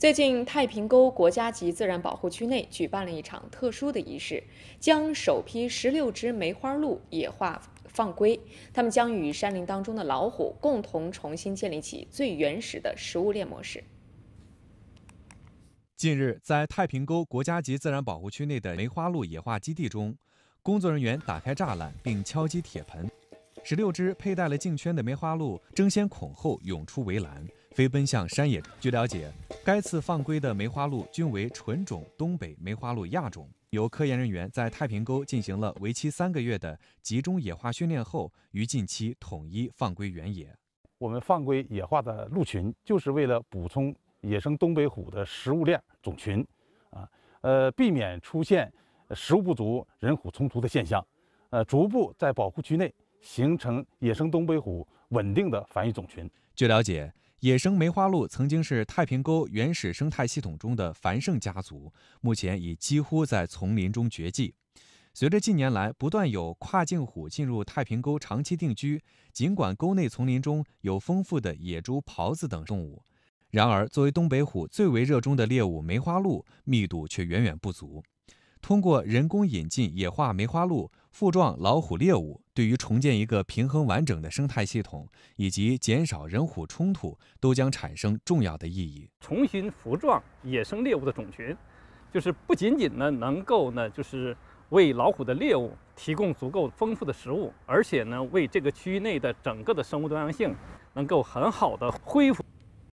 最近，太平沟国家级自然保护区内举办了一场特殊的仪式，将首批十六只梅花鹿野化放归。它们将与山林当中的老虎共同重新建立起最原始的食物链模式。近日，在太平沟国家级自然保护区内的梅花鹿野化基地中，工作人员打开栅栏并敲击铁盆，十六只佩戴了颈圈的梅花鹿争先恐后涌出围栏。飞奔向山野。据了解，该次放归的梅花鹿均为纯种东北梅花鹿亚种，由科研人员在太平沟进行了为期三个月的集中野化训练后，于近期统一放归原野。我们放归野化的鹿群，就是为了补充野生东北虎的食物链种群，啊，呃，避免出现食物不足、人虎冲突的现象，呃，逐步在保护区内形成野生东北虎稳定的繁育种群。据了解。野生梅花鹿曾经是太平沟原始生态系统中的繁盛家族，目前已几乎在丛林中绝迹。随着近年来不断有跨境虎进入太平沟长期定居，尽管沟内丛林中有丰富的野猪、狍子等动物，然而作为东北虎最为热衷的猎物，梅花鹿密度却远远不足。通过人工引进野化梅花鹿。复壮老虎猎物，对于重建一个平衡完整的生态系统以及减少人虎冲突，都将产生重要的意义。重新服壮野生猎物的种群，就是不仅仅呢能够呢，就是为老虎的猎物提供足够丰富的食物，而且呢为这个区域内的整个的生物多样性能够很好的恢复。